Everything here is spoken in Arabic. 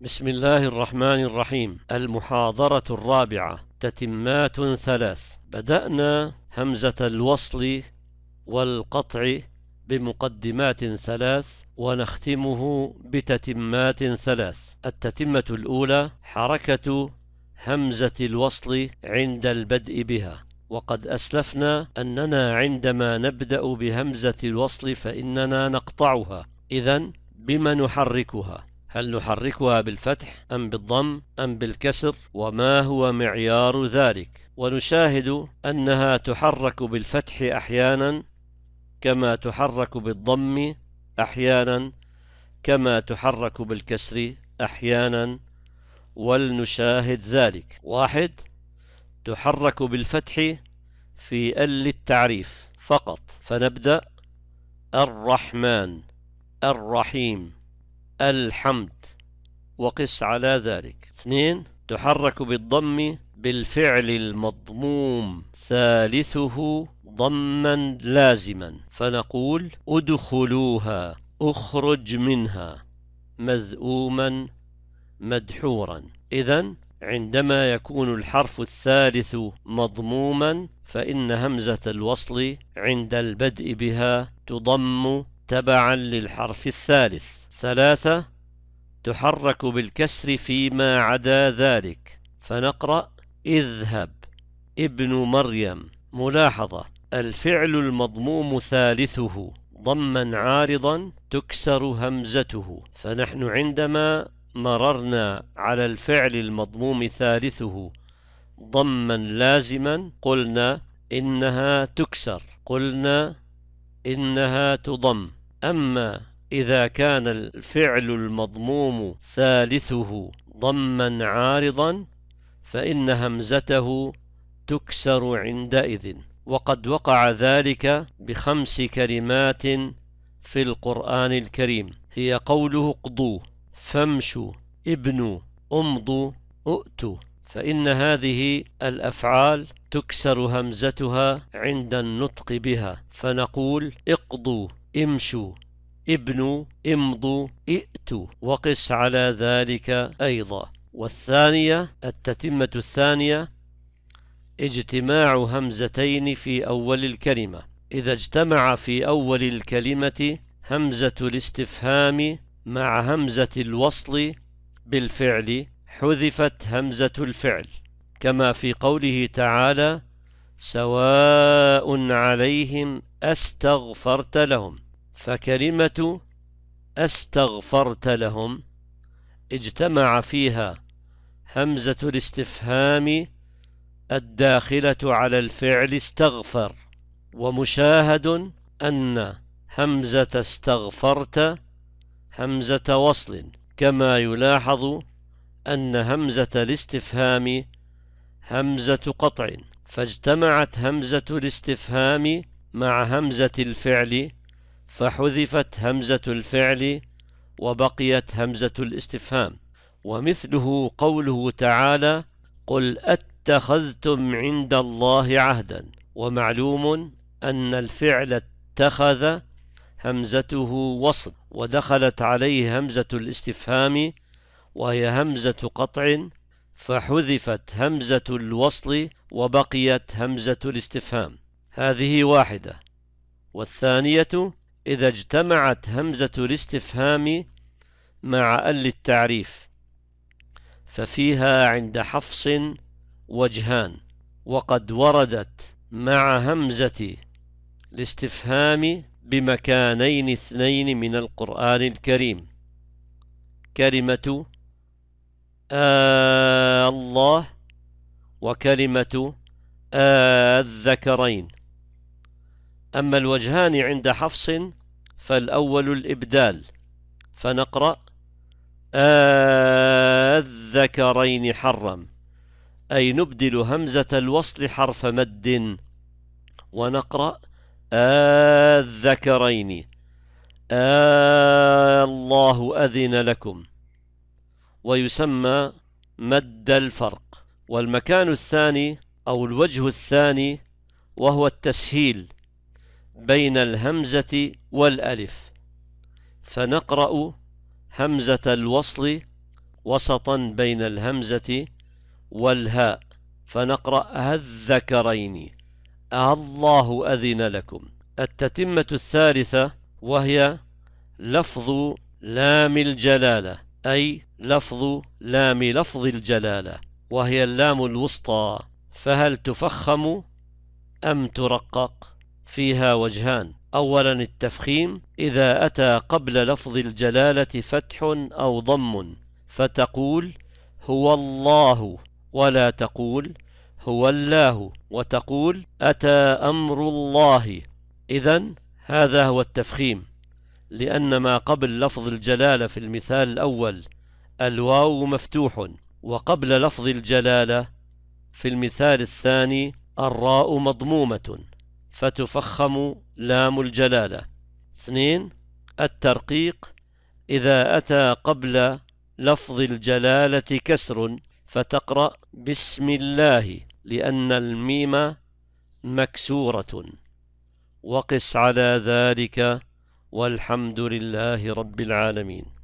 بسم الله الرحمن الرحيم المحاضرة الرابعة تتمات ثلاث بدأنا همزة الوصل والقطع بمقدمات ثلاث ونختمه بتتمات ثلاث التتمة الأولى حركة همزة الوصل عند البدء بها وقد أسلفنا أننا عندما نبدأ بهمزة الوصل فإننا نقطعها إذا بما نحركها هل نحركها بالفتح أم بالضم أم بالكسر وما هو معيار ذلك ونشاهد أنها تحرك بالفتح أحيانا كما تحرك بالضم أحيانا كما تحرك بالكسر أحيانا ولنشاهد ذلك واحد تحرك بالفتح في ال التعريف فقط فنبدأ الرحمن الرحيم الحمد وقس على ذلك اثنين تحرك بالضم بالفعل المضموم ثالثه ضما لازما فنقول ادخلوها اخرج منها مذءوما مدحورا إذا عندما يكون الحرف الثالث مضموما فإن همزة الوصل عند البدء بها تضم تبعا للحرف الثالث ثلاثة تحرك بالكسر فيما عدا ذلك فنقرأ اذهب ابن مريم ملاحظة الفعل المضموم ثالثه ضما عارضا تكسر همزته فنحن عندما مررنا على الفعل المضموم ثالثه ضما لازما قلنا إنها تكسر قلنا إنها تضم أما إذا كان الفعل المضموم ثالثه ضما عارضا فإن همزته تكسر عندئذ وقد وقع ذلك بخمس كلمات في القرآن الكريم هي قوله اقضوا فامشوا ابنوا امضوا اؤتوا فإن هذه الأفعال تكسر همزتها عند النطق بها فنقول اقضوا امشوا ابنوا امضوا ائتوا وقس على ذلك أيضا والثانية التتمة الثانية اجتماع همزتين في أول الكلمة إذا اجتمع في أول الكلمة همزة الاستفهام مع همزة الوصل بالفعل حذفت همزة الفعل كما في قوله تعالى سواء عليهم أستغفرت لهم فكلمة استغفرت لهم اجتمع فيها همزة الاستفهام الداخلة على الفعل استغفر ومشاهد أن همزة استغفرت همزة وصل كما يلاحظ أن همزة الاستفهام همزة قطع فاجتمعت همزة الاستفهام مع همزة الفعل فحذفت همزة الفعل وبقيت همزة الاستفهام ومثله قوله تعالى قل اتخذتم عند الله عهدا ومعلوم أن الفعل اتخذ همزته وصل ودخلت عليه همزة الاستفهام وهي همزة قطع فحذفت همزة الوصل وبقيت همزة الاستفهام هذه واحدة والثانية إذا اجتمعت همزة الاستفهام مع ال التعريف ففيها عند حفص وجهان وقد وردت مع همزة الاستفهام بمكانين اثنين من القرآن الكريم كلمة آه الله وكلمة آه الذكرين أما الوجهان عند حفص فالأول الإبدال فنقرأ الذكرين حرم أي نبدل همزة الوصل حرف مد ونقرأ الذكرين آه الله أذن لكم ويسمى مد الفرق والمكان الثاني أو الوجه الثاني وهو التسهيل بين الهمزة والألف فنقرأ همزة الوصل وسطا بين الهمزة والهاء فنقرأ هالذكرين الله أذن لكم التتمة الثالثة وهي لفظ لام الجلالة أي لفظ لام لفظ الجلالة وهي اللام الوسطى فهل تفخم أم ترقق؟ فيها وجهان أولا التفخيم إذا أتى قبل لفظ الجلالة فتح أو ضم فتقول هو الله ولا تقول هو الله وتقول أتى أمر الله إذا هذا هو التفخيم لأن ما قبل لفظ الجلالة في المثال الأول الواو مفتوح وقبل لفظ الجلالة في المثال الثاني الراء مضمومة فتفخم لام الجلالة اثنين الترقيق إذا أتى قبل لفظ الجلالة كسر فتقرأ بسم الله لأن الميم مكسورة وقس على ذلك والحمد لله رب العالمين